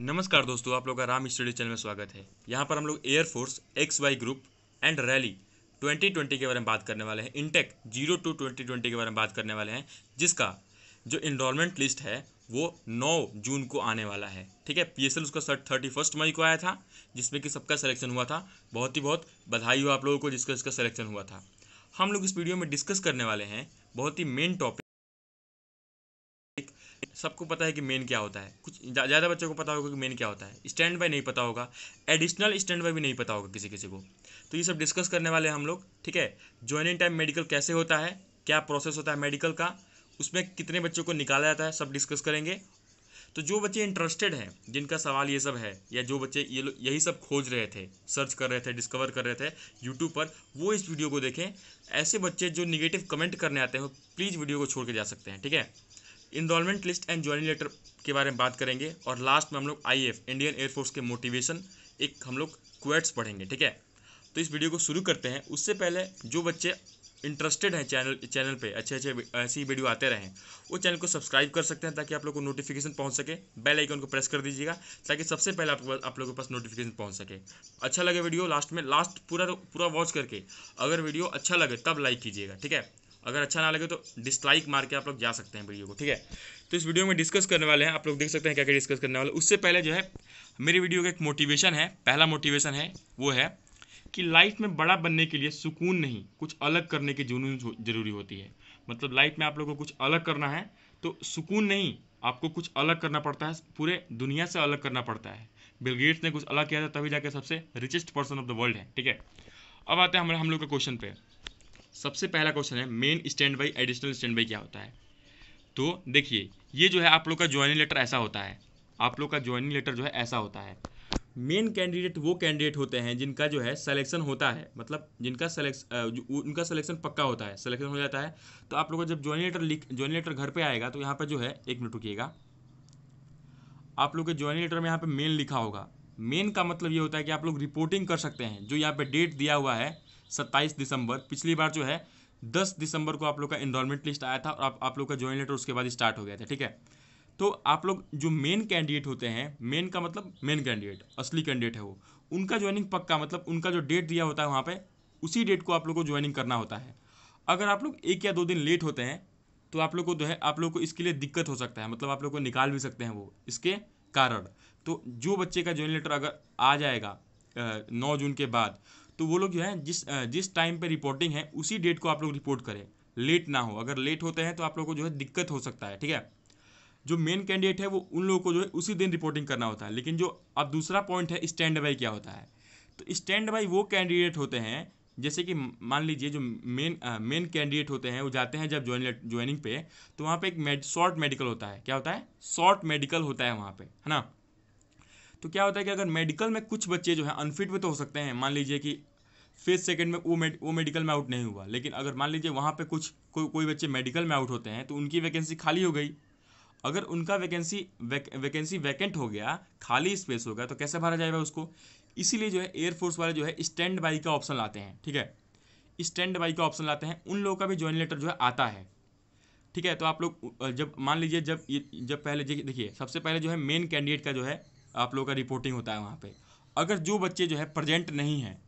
नमस्कार दोस्तों आप लोग का राम स्टडी चैनल में स्वागत है यहाँ पर हम लोग Air Force X Y group and rally 2020 के बारे में बात करने वाले हैं इंटेक जीरो टू 2020 के बारे में बात करने वाले हैं जिसका जो इनरोलमेंट लिस्ट है वो 9 जून को आने वाला है ठीक है पीएसएल उसका सर थर्टी फर्स्ट मई को आया था जिसमें कि सबका सिलेक्शन हुआ था बहुत ही बहुत बधाई हो आप लोगों को जिसका इसका सिलेक्शन हुआ था हम लोग इस वीडियो में डिस्कस करने वाले हैं बहुत ही मेन टॉपिक सबको पता है कि मेन क्या होता है कुछ ज़्यादा बच्चों को पता होगा कि मेन क्या होता है स्टैंड बाय नहीं पता होगा एडिशनल स्टैंड बाय भी नहीं पता होगा किसी किसी को तो ये सब डिस्कस करने वाले हम लोग ठीक है ज्वाइनिंग टाइम मेडिकल कैसे होता है क्या प्रोसेस होता है मेडिकल का उसमें कितने बच्चों को निकाला जाता है सब डिस्कस करेंगे तो जो बच्चे इंटरेस्टेड हैं जिनका सवाल ये सब है या जो बच्चे ये यही सब खोज रहे थे सर्च कर रहे थे डिस्कवर कर रहे थे यूट्यूब पर वो इस वीडियो को देखें ऐसे बच्चे जो निगेटिव कमेंट करने आते हैं प्लीज़ वीडियो को छोड़ के जा सकते हैं ठीक है enrolment list and joining letter के बारे में बात करेंगे और लास्ट में हम लोग आई एफ इंडियन एयरफोर्स के मोटिवेशन एक हम लोग क्वेट्स पढ़ेंगे ठीक है तो इस वीडियो को शुरू करते हैं उससे पहले जो बच्चे इंटरेस्टेड हैं चैनल चैनल पे अच्छे अच्छे ऐसी वीडियो आते रहें वो चैनल को सब्सक्राइब कर सकते हैं ताकि आप लोग को नोटिफिकेशन पहुंच सके बेल आइकन को प्रेस कर दीजिएगा ताकि सबसे पहले आप, आप लोगों के पास नोटिफिकेशन पहुंच सके अच्छा लगे वीडियो लास्ट में लास्ट पूरा पूरा वॉच करके अगर वीडियो अच्छा लगे तब लाइक कीजिएगा ठीक है अगर अच्छा ना लगे तो डिसलाइक मार के आप लोग जा सकते हैं वीडियो को ठीक है तो इस वीडियो में डिस्कस करने वाले हैं आप लोग देख सकते हैं क्या क्या डिस्कस करने वाले उससे पहले जो है मेरी वीडियो का एक मोटिवेशन है पहला मोटिवेशन है वो है कि लाइफ में बड़ा बनने के लिए सुकून नहीं कुछ अलग करने की जुनून जरूरी होती है मतलब लाइफ में आप लोगों को कुछ अलग करना है तो सुकून नहीं आपको कुछ अलग करना पड़ता है पूरे दुनिया से अलग करना पड़ता है बिल गेट्स ने कुछ अलग किया था तभी जाके सबसे richest person of the world है ठीक है अब आते हैं हम हम लोग के क्वेश्चन पे सबसे पहला क्वेश्चन है main standby additional standby क्या होता है तो देखिए ये जो है आप लोग का ज्वाइनिंग लेटर ऐसा होता है आप लोग का ज्वाइनिंग लेटर जो है ऐसा होता है मेन कैंडिडेट वो कैंडिडेट होते हैं जिनका जो है सिलेक्शन होता है मतलब जिनका सेलेक्शन उनका सिलेक्शन पक्का होता है सिलेक्शन हो जाता है तो आप लोग का जब ज्वाइनिंग लेटर लिख ज्वाइनिंग लेटर घर पे आएगा तो यहाँ पर जो है एक मिनट रुकिएगा आप लोग के ज्वाइनिंग लेटर में यहाँ पे मेन लिखा होगा मेन का मतलब ये होता है कि आप लोग रिपोर्टिंग कर सकते हैं जो यहाँ पर डेट दिया हुआ है सत्ताईस दिसंबर पिछली बार जो है दस दिसंबर को आप लोग का इनरोलमेंट लिस्ट आया था और आप आप लोग का ज्वाइन लेटर उसके बाद स्टार्ट हो गया था ठीक है तो आप लोग जो मेन कैंडिडेट होते हैं मेन का मतलब मेन कैंडिडेट असली कैंडिडेट है वो उनका ज्वाइनिंग पक्का मतलब उनका जो डेट दिया होता है वहाँ पर उसी डेट को आप लोग को ज्वाइनिंग करना होता है अगर आप लोग एक या दो दिन लेट होते हैं तो आप लोग को जो है आप लोग को इसके लिए दिक्कत हो सकता है मतलब आप लोग को निकाल भी सकते हैं वो इसके कारण तो जो बच्चे का ज्वाइन लेटर अगर आ जाएगा नौ जून के बाद तो वो लोग जो है जिस जिस टाइम पे रिपोर्टिंग है उसी डेट को आप लोग रिपोर्ट करें लेट ना हो अगर लेट होते हैं तो आप लोग को जो है दिक्कत हो सकता है ठीक है जो मेन कैंडिडेट है वो उन लोगों को जो है उसी दिन रिपोर्टिंग करना होता है लेकिन जो अब दूसरा पॉइंट है स्टैंड बाई क्या होता है तो स्टैंड बाई वो कैंडिडेट होते हैं जैसे कि मान लीजिए जो मेन मेन कैंडिडेट होते हैं वो जाते हैं जब ज्वाइन ज्वाइनिंग पे तो वहाँ पे एक शॉर्ट मेडिकल होता है क्या होता है शॉर्ट मेडिकल होता है वहाँ पे है ना तो क्या होता है कि अगर मेडिकल में कुछ बच्चे जो है अनफिट भी तो हो सकते हैं मान लीजिए कि फिफ्थ सेकेंड में वो मेड वो मेडिकल में आउट नहीं हुआ लेकिन अगर मान लीजिए वहाँ पे कुछ कोई कोई बच्चे मेडिकल में आउट होते हैं तो उनकी वैकेंसी खाली हो गई अगर उनका वैकेंसी वैक, वैकेंसी वैकेंट हो गया खाली स्पेस हो गया तो कैसे भरा जाएगा उसको इसीलिए जो है एयरफोर्स वाले जो है स्टैंड बाई का ऑप्शन लाते हैं ठीक है स्टैंड बाई का ऑप्शन लाते हैं उन लोगों का भी ज्वाइन लेटर जो है आता है ठीक है तो आप लोग जब मान लीजिए जब जब पहले देखिए सबसे पहले जो है मेन कैंडिडेट का जो है आप लोग का रिपोर्टिंग होता है वहाँ पर अगर जो बच्चे जो है प्रेजेंट नहीं हैं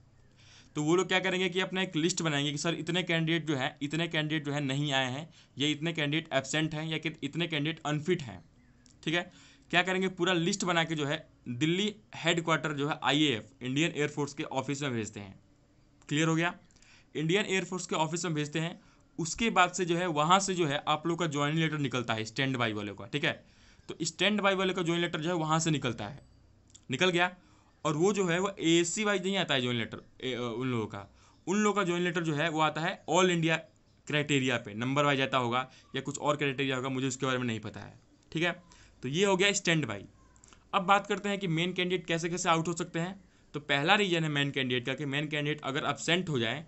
तो वो लोग क्या करेंगे कि अपना एक लिस्ट बनाएंगे कि सर इतने कैंडिडेट जो है इतने कैंडिडेट जो है नहीं आए हैं या इतने कैंडिडेट एबसेंट हैं या इतने कैंडिडेट अनफिट हैं ठीक है क्या करेंगे पूरा लिस्ट बना के जो है दिल्ली हेडक्वार्टर जो है आईएएफ इंडियन एयरफोर्स के ऑफिस में भेजते हैं क्लियर हो गया इंडियन एयरफोर्स के ऑफिस में भेजते हैं उसके बाद से जो है वहाँ से जो है आप लोग का ज्वाइनिंग लेटर निकलता है स्टैंड बाई वाले का ठीक है तो स्टैंड बाई वाले का ज्वाइन लेटर जो है वहाँ से निकलता है निकल गया और वो जो है वो ए सी वाइज नहीं आता है ज्वाइन लेटर उन लोगों का उन लोगों का ज्वाइन लेटर जो है वो आता है ऑल इंडिया क्राइटेरिया पे नंबर वाइज आता होगा या कुछ और क्राइटेरिया होगा मुझे उसके बारे में नहीं पता है ठीक है तो ये हो गया स्टैंड बाई अब बात करते हैं कि मेन कैंडिडेट कैसे कैसे आउट हो सकते हैं तो पहला रीजन है मेन कैंडिडेट का कि मेन कैंडिडेट अगर एबसेंट हो जाए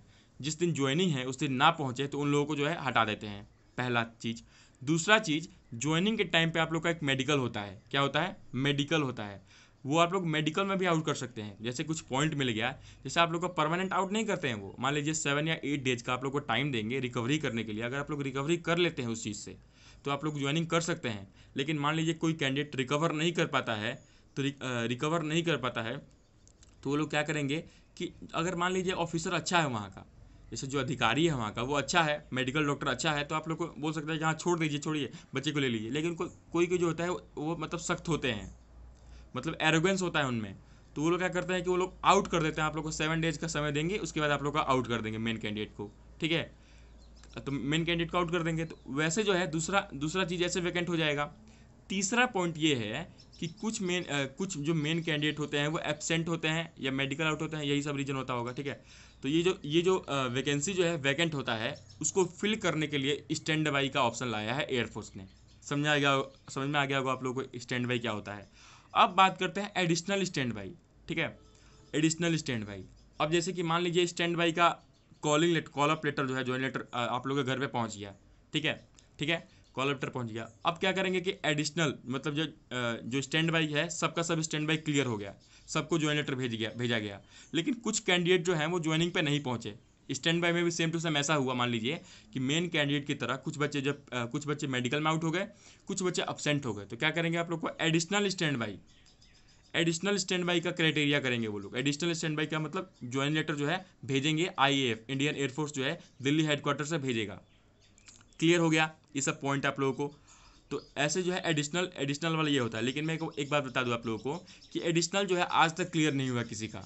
जिस दिन ज्वाइनिंग है उस दिन ना पहुँचे तो उन लोगों को जो है हटा देते हैं पहला चीज़ दूसरा चीज़ ज्वाइनिंग के टाइम पे आप लोग का एक मेडिकल होता है क्या होता है मेडिकल होता है वो आप लोग मेडिकल में भी आउट कर सकते हैं जैसे कुछ पॉइंट मिल गया जैसे आप लोग को परमानेंट आउट नहीं करते हैं वो मान लीजिए सेवन या एट डेज का आप लोग को टाइम देंगे रिकवरी करने के लिए अगर आप लोग रिकवरी कर लेते हैं उस चीज़ से तो आप लोग ज्वाइनिंग कर सकते हैं लेकिन मान लीजिए कोई कैंडिडेट रिकवर नहीं कर पाता है तो रिकवर नहीं कर पाता है तो वो लोग क्या करेंगे कि अगर मान लीजिए ऑफिसर अच्छा है वहाँ का जैसे जो अधिकारी है वहाँ का वो अच्छा है मेडिकल डॉक्टर अच्छा है तो आप लोग को बोल सकते हैं कि हाँ छोड़ दीजिए छोड़िए बच्चे को ले लीजिए लेकिन को, कोई कोई जो होता है वो मतलब सख्त होते हैं मतलब एरोगेंस होता है उनमें तो वो लोग क्या करते हैं कि वो लोग आउट कर देते हैं आप लोग को सेवन डेज का समय देंगे उसके बाद आप लोग का आउट कर देंगे मेन कैंडिडेट को ठीक है तो मेन कैंडिडेट को आउट कर देंगे तो वैसे जो है दूसरा दूसरा चीज़ ऐसे वैकेंट हो जाएगा तीसरा पॉइंट ये है कि कुछ मेन कुछ जो मेन कैंडिडेट होते हैं वो एबसेंट होते हैं या मेडिकल आउट होते हैं यही सब रीज़न होता होगा ठीक है तो ये जो ये जो वैकेंसी जो है वैकेंट होता है उसको फिल करने के लिए स्टैंड बाई का ऑप्शन लाया है एयरफोर्स ने समझ आ गया समझ में आ गया होगा आप लोगों को स्टैंड बाई क्या होता है अब बात करते हैं एडिशनल स्टैंड बाई ठीक है एडिशनल स्टैंड बाई अब जैसे कि मान लीजिए स्टैंड बाई का calling letter call up letter जो है ज्वाइन लेटर आप लोग के घर पर पहुँच गया ठीक है ठीक है कॉलप्टर पहुंच गया अब क्या करेंगे कि एडिशनल मतलब जो जो स्टैंड बाई है सबका सब स्टैंड बाई क्लियर हो गया सबको ज्वाइन लेटर भेज गया भेजा गया लेकिन कुछ कैंडिडेट जो हैं वो ज्वाइनिंग पे नहीं पहुंचे स्टैंड बाई में भी सेम टू सेम ऐसा हुआ मान लीजिए कि मेन कैंडिडेट की तरह कुछ बच्चे जब आ, कुछ बच्चे मेडिकल में आउट हो गए कुछ बच्चे अपसेंट हो गए तो क्या करेंगे आप लोग को additional standby additional standby का क्राइटेरिया करेंगे वो लोग एडिशनल स्टैंड बाई का मतलब ज्वाइन लेटर जो है भेजेंगे आई इंडियन एयरफोर्स जो है दिल्ली हेडक्वार्टर से भेजेगा क्लियर हो गया ये सब पॉइंट आप लोगों को तो ऐसे जो है एडिशनल एडिशनल वाला ये होता है लेकिन मैं एक बात बता दूँ आप लोगों को कि एडिशनल जो है आज तक क्लियर नहीं हुआ किसी का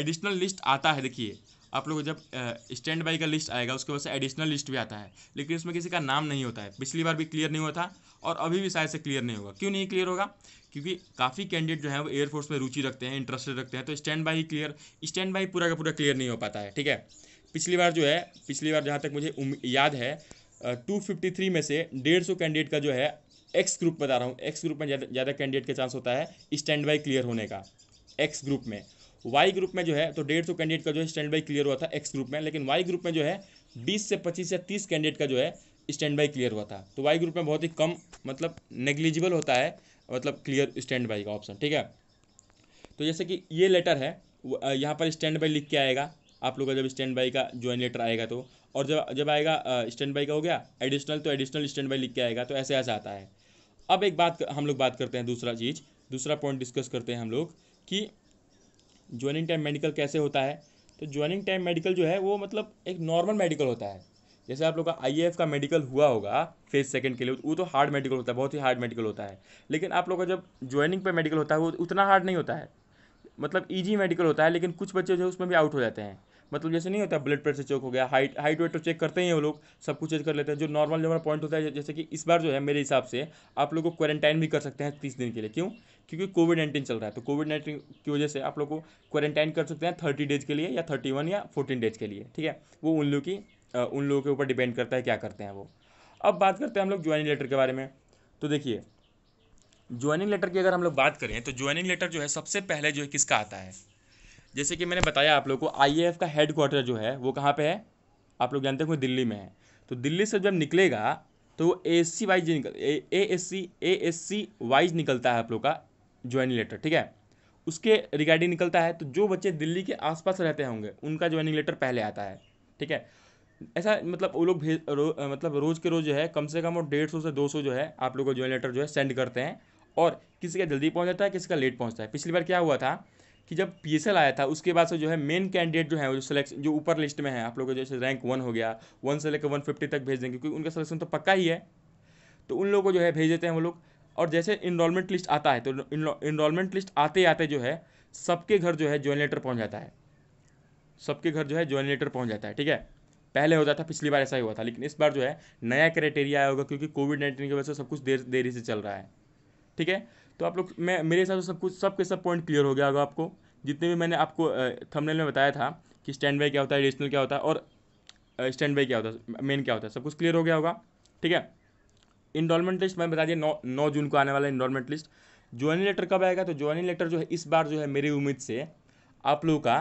एडिशनल लिस्ट आता है देखिए आप लोगों को जब स्टैंड बाई का लिस्ट आएगा उसके बाद से एडिशनल लिस्ट भी आता है लेकिन उसमें किसी का नाम नहीं होता है पिछली बार भी क्लियर नहीं हुआ था और अभी भी शायद से क्लियर नहीं होगा क्यों नहीं क्लियर होगा क्योंकि काफ़ी कैंडिडेट जो है वो एयरफोर्स में रुचि रखते हैं इंटरेस्टेड रखते हैं तो standby clear standby पूरा का पूरा क्लियर नहीं हो पाता है ठीक है पिछली बार जो है पिछली बार जहाँ तक मुझे याद है टू फिफ्टी थ्री में से डेढ़ सौ कैंडिडेट का जो है एक्स ग्रुप बता रहा हूँ एक्स ग्रुप में ज़्यादा कैंडिडेट का चांस होता है स्टैंड बाई क्लियर होने का एक्स ग्रुप में वाई ग्रुप में जो है तो डेढ़ सौ कैंडिडेट का जो है स्टैंड बाई क्लियर हुआ था एक्स ग्रुप में लेकिन वाई ग्रुप में जो है बीस से पच्चीस या तीस कैंडिडेट का जो है स्टैंड बाई क्लियर हुआ था तो वाई ग्रुप में बहुत ही कम मतलब नेग्लिजिबल होता है मतलब क्लियर स्टैंड बाई का ऑप्शन ठीक है तो जैसे कि ये लेटर है यहाँ पर स्टैंड बाई लिख के आएगा आप लोग का जब स्टैंड बाई का ज्वाइन लेटर आएगा तो और जब जब आएगा स्टैंड बाई का हो गया एडिशनल तो एडिशनल स्टैंड बाई लिख के आएगा तो ऐसे ऐसा आता है अब एक बात हम लोग बात करते हैं दूसरा चीज़ दूसरा पॉइंट डिस्कस करते हैं हम लोग कि ज्वाइनिंग टाइम मेडिकल कैसे होता है तो ज्वाइनिंग टाइम मेडिकल जो है वो मतलब एक नॉर्मल मेडिकल होता है जैसे आप लोग का आई का मेडिकल हुआ होगा फेज सेकंड के लिए वो तो हार्ड मेडिकल होता है बहुत ही हार्ड मेडिकल होता है लेकिन आप लोग का जब ज्वाइनिंग पे मेडिकल होता है वो उतना हार्ड नहीं होता है मतलब ईजी मेडिकल होता है लेकिन कुछ बच्चे जो है उसमें भी आउट हो जाते हैं मतलब जैसे नहीं होता ब्लड प्रेशर चेक हो गया हाइट हाइट वेट तो चेक करते ही हैं वो लोग सब कुछ चेक कर लेते हैं जो नॉर्मल हमारा पॉइंट होता है जैसे कि इस बार जो है मेरे हिसाब से आप लोग को क्वारंटाइन भी कर सकते हैं तीस दिन के लिए क्यों क्योंकि कोविड नाइन्टीन चल रहा है तो कोविड नाइन्टीन की वजह से आप लोग को क्वारंटाइन कर सकते हैं थर्टी डेज के लिए या थर्टी वन या फोर्टीन डेज के लिए ठीक है वो उन लोग की उन लोगों के ऊपर डिपेंड करता है क्या करते हैं वो अब बात करते हैं हम लोग ज्वाइनिंग लेटर के बारे में तो देखिए ज्वाइनिंग लेटर की अगर हम लोग बात करें तो ज्वाइनिंग लेटर जो है सबसे पहले जो है किसका आता है जैसे कि मैंने बताया आप लोग को आई का हेड क्वार्टर जो है वो कहाँ पर है आप लोग जानते हो दिल्ली में है तो दिल्ली से जब निकलेगा तो वो ए एस सी वाइज निकल A S C A S C wise निकलता है आप लोग का ज्वाइनिंग लेटर ठीक है उसके रिगार्डिंग निकलता है तो जो बच्चे दिल्ली के आसपास रहते होंगे उनका ज्वाइनिंग लेटर पहले आता है ठीक है ऐसा मतलब वो लोग भेज रो, मतलब रोज़ के रोज़ जो है कम से कम वो डेढ़ सौ से दो सौ जो है आप लोग का ज्वाइन लेटर जो है सेंड करते हैं और किसी का जल्दी पहुँच जाता है किसी का लेट पहुँचता है पिछली बार क्या हुआ था कि जब पी आया था उसके बाद से जो है मेन कैंडिडेट जो है जो सिलेक्शन जो ऊपर लिस्ट में है आप को जैसे रैंक वन हो गया वन से लेकर वन फिफ्टी तक भेज देंगे क्योंकि उनका सिलेक्शन तो पक्का ही है तो उन लोगों को जो है भेज देते हैं वो लोग और जैसे इनरोलमेंट लिस्ट आता है तो इनरोलमेंट लिस्ट आते आते जो है सबके घर जो है ज्वाइन लेटर पहुँच जाता है सबके घर जो है ज्वाइन लेटर पहुँच जाता है ठीक है पहले होता था पिछली बार ऐसा ही हुआ था लेकिन इस बार जो है नया क्राइटेरिया आया होगा क्योंकि कोविड नाइन्टीन की वजह से सब कुछ देर देरी से चल रहा है ठीक है तो आप लोग मैं मेरे हिसाब से सब कुछ सब के सब पॉइंट क्लियर हो गया होगा आपको जितने भी मैंने आपको थंबनेल में बताया था कि स्टैंड बाई क्या होता है एडिशनल क्या होता है और स्टैंड बाई क्या होता है मेन क्या होता है सब कुछ क्लियर हो गया होगा ठीक है इन्डॉलमेंट लिस्ट मैंने बता दिया नौ नौ जून को आने वाला इन्डॉलमेंट लिस्ट ज्वाइनिंग लेटर कब आएगा तो ज्वाइनिंग लेटर जो है इस बार जो है मेरी उम्मीद से आप लोगों का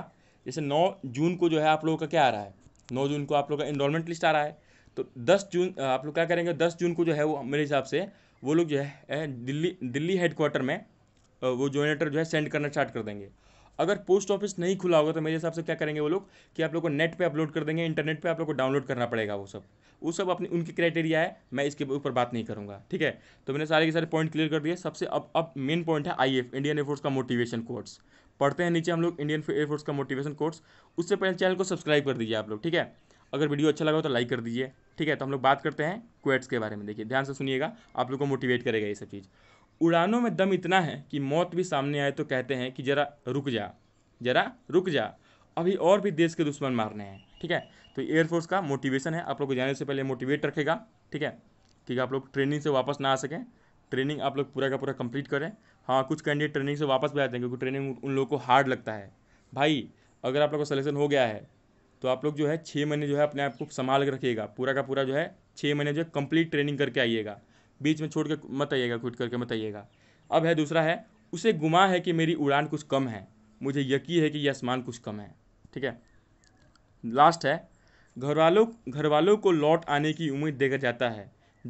जैसे नौ जून को जो है आप लोगों का क्या आ रहा है नौ जून को आप लोग का इन्डॉलमेंट लिस्ट आ रहा है तो दस जून आप लोग क्या करेंगे दस जून को जो है वो मेरे हिसाब से वो लोग जो है दिल्ली दिल्ली हेडक्वार्टर में वो जो लेटर जो है सेंड करना स्टार्ट कर देंगे अगर पोस्ट ऑफिस नहीं खुला होगा तो मेरे हिसाब से क्या करेंगे वो लोग कि आप लोग को नेट पे अपलोड कर देंगे इंटरनेट पे आप लोग को डाउनलोड करना पड़ेगा वो सब वो सब अपनी उनकी क्राइटेरिया है मैं इसके ऊपर बात नहीं करूँगा ठीक है तो मैंने सारे के सारे पॉइंट क्लियर कर दिए सबसे अब अब मेन पॉइंट है आई एफ इंडियन एयरफोर्स का मोटिवेशन कोर्स पढ़ते हैं नीचे हम लोग इंडियन एयरफोर्स का मोटिवेशन कोर्स उससे पहले चैनल को सब्सक्राइब कर दीजिए आप लोग ठीक है अगर वीडियो अच्छा लगा हो तो लाइक कर दीजिए ठीक है तो हम लोग बात करते हैं क्वेट्स के बारे में देखिए ध्यान से सुनिएगा आप लोग को मोटिवेट करेगा ये सब चीज़ उड़ानों में दम इतना है कि मौत भी सामने आए तो कहते हैं कि जरा रुक जा जरा रुक जा अभी और भी देश के दुश्मन मारने हैं ठीक है तो एयरफोर्स का मोटिवेशन है आप लोग को जाने से पहले मोटिवेट रखेगा ठीक है ठीक है आप लोग ट्रेनिंग से वापस ना आ सकें ट्रेनिंग आप लोग पूरा का पूरा कंप्लीट करें हाँ कुछ कैंडिडेट ट्रेनिंग से वापस भी आते हैं क्योंकि ट्रेनिंग उन लोगों को हार्ड लगता है भाई अगर आप लोग का सलेक्शन हो गया है तो आप लोग जो है छः महीने जो है अपने आप को संभाल कर रखिएगा पूरा का पूरा जो है छः महीने जो है कंप्लीट ट्रेनिंग करके आइएगा बीच में छोड़ के मत आइएगा क्विट करके मत आइएगा अब है दूसरा है उसे गुमा है कि मेरी उड़ान कुछ कम है मुझे यकीन है कि यह आसमान कुछ कम है ठीक है लास्ट है घर वालों घर वालों को लौट आने की उम्मीद देकर जाता है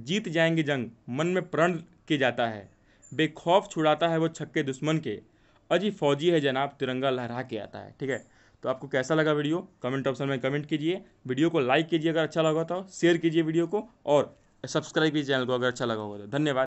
जीत जाएंगे जंग मन में प्रण के जाता है बेखौफ छुड़ाता है वो छक्के दुश्मन के अजी फौजी है जनाब तिरंगा लहरा के आता है ठीक है तो आपको कैसा लगा वीडियो कमेंट ऑप्शन में कमेंट कीजिए वीडियो को लाइक कीजिए अगर अच्छा लगा तो शेयर कीजिए वीडियो को और सब्सक्राइब कीजिए चैनल को अगर अच्छा लगा होगा तो धन्यवाद